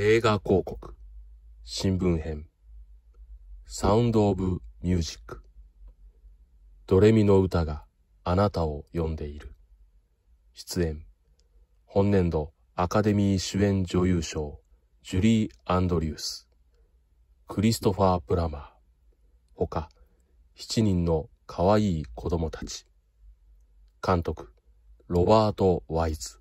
映画広告、新聞編、サウンドオブミュージック、ドレミの歌があなたを呼んでいる。出演、本年度アカデミー主演女優賞、ジュリー・アンドリュース、クリストファー・プラマー、他、7人の可愛い子供たち。監督、ロバート・ワイズ。